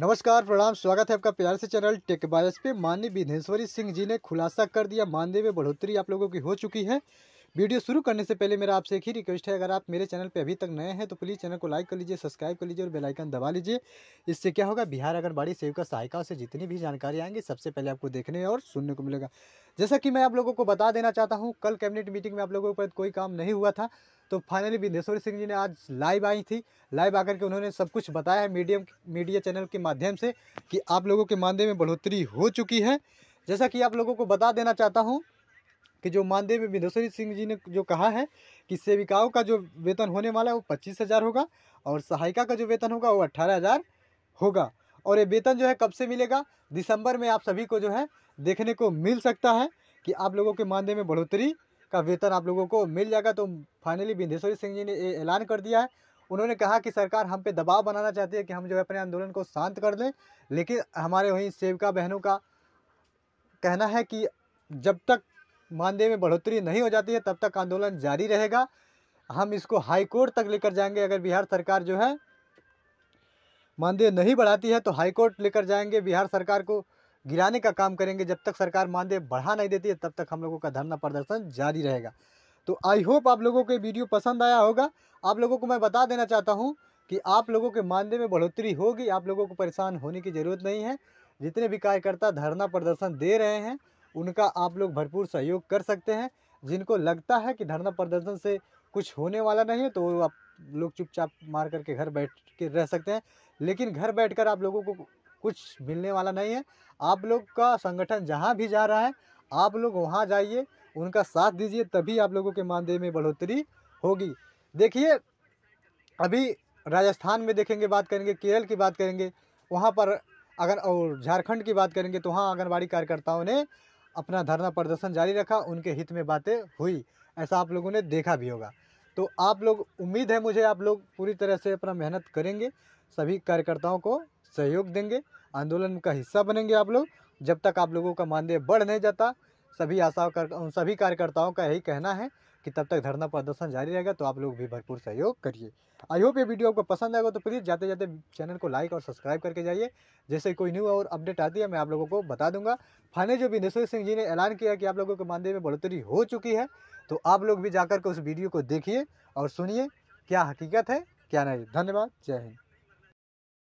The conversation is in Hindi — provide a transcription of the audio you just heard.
नमस्कार प्रणाम स्वागत है आपका प्यार से चैनल टेक बायस पे माननीय विधेश्वरी सिंह जी ने खुलासा कर दिया मानदेय में बढ़ोतरी आप लोगों की हो चुकी है वीडियो शुरू करने से पहले मेरा आपसे एक ही रिक्वेस्ट है अगर आप मेरे चैनल पे अभी तक नए हैं तो प्लीज़ चैनल को लाइक कर लीजिए सब्सक्राइब कर लीजिए और बेल आइकन दबा लीजिए इससे क्या होगा बिहार आंगनबाड़ी सेविका सहायिकाओं से जितनी भी जानकारी आएंगी सबसे पहले आपको देखने और सुनने को मिलेगा जैसा कि मैं आप लोगों को बता देना चाहता हूँ कल कैबिनेट मीटिंग में आप लोगों के कोई काम नहीं हुआ था तो फाइनली बिंदेश्वरी सिंह जी ने आज लाइव आई थी लाइव आकर के उन्होंने सब कुछ बताया है मीडियम मीडिया चैनल के माध्यम से कि आप लोगों के मानदेय में बढ़ोतरी हो चुकी है जैसा कि आप लोगों को बता देना चाहता हूँ कि जो मानदेय में बिंदेश्वरी सिंह जी ने जो कहा है कि सेविकाओं का जो वेतन होने वाला है वो पच्चीस हज़ार होगा और सहायिका का जो वेतन होगा वो अट्ठारह हज़ार होगा और ये वेतन जो है कब से मिलेगा दिसंबर में आप सभी को जो है देखने को मिल सकता है कि आप लोगों के मानदेय में बढ़ोतरी का वेतन आप लोगों को मिल जाएगा तो फाइनली बिंदेश्वरी सिंह जी ने ये ऐलान कर दिया है उन्होंने कहा कि सरकार हम पे दबाव बनाना चाहती है कि हम जो है अपने आंदोलन को शांत कर दें लेकिन हमारे वहीं सेविका बहनों का कहना है कि जब तक मानदेय में बढ़ोतरी नहीं हो जाती है तब तक आंदोलन जारी रहेगा हम इसको हाई कोर्ट तक लेकर जाएंगे अगर बिहार सरकार जो है मानदेय नहीं बढ़ाती है तो हाई कोर्ट लेकर जाएंगे बिहार सरकार को गिराने का काम करेंगे जब तक सरकार मानदेय बढ़ा नहीं देती है तब तक हम लोगों का धरना प्रदर्शन जारी रहेगा तो आई होप आप लोगों को वीडियो पसंद आया होगा आप लोगों को मैं बता देना चाहता हूँ कि आप लोगों के मानदेय में बढ़ोतरी होगी आप लोगों को परेशान होने की ज़रूरत नहीं है जितने भी कार्यकर्ता धरना प्रदर्शन दे रहे हैं उनका आप लोग भरपूर सहयोग कर सकते हैं जिनको लगता है कि धरना प्रदर्शन से कुछ होने वाला नहीं है तो आप लोग चुपचाप मार करके घर बैठ के रह सकते हैं लेकिन घर बैठकर आप लोगों को कुछ मिलने वाला नहीं है आप लोग का संगठन जहाँ भी जा रहा है आप लोग वहाँ जाइए उनका साथ दीजिए तभी आप लोगों के मानदेय में बढ़ोतरी होगी देखिए अभी राजस्थान में देखेंगे बात करेंगे केरल की बात करेंगे वहाँ पर अगर और झारखंड की बात करेंगे तो वहाँ आंगनबाड़ी कार्यकर्ताओं ने अपना धरना प्रदर्शन जारी रखा उनके हित में बातें हुई ऐसा आप लोगों ने देखा भी होगा तो आप लोग उम्मीद है मुझे आप लोग पूरी तरह से अपना मेहनत करेंगे सभी कार्यकर्ताओं को सहयोग देंगे आंदोलन का हिस्सा बनेंगे आप लोग जब तक आप लोगों का मानदेय बढ़ नहीं जाता सभी आशा कर सभी कार्यकर्ताओं का यही कहना है कि तब तक धरना प्रदर्शन जारी रहेगा तो आप लोग भी भरपूर सहयोग करिए आई होप ये वीडियो आपको पसंद आएगा तो प्लीज़ जाते जाते चैनल को लाइक और सब्सक्राइब करके जाइए जैसे कोई न्यू और अपडेट आती है मैं आप लोगों को बता दूंगा फाने जो भी बिंदेश्वर सिंह जी ने ऐलान किया कि आप लोगों के मानदेय में बढ़ोतरी हो चुकी है तो आप लोग भी जाकर के उस वीडियो को देखिए और सुनिए क्या हकीकत है क्या नहीं धन्यवाद जय हिंद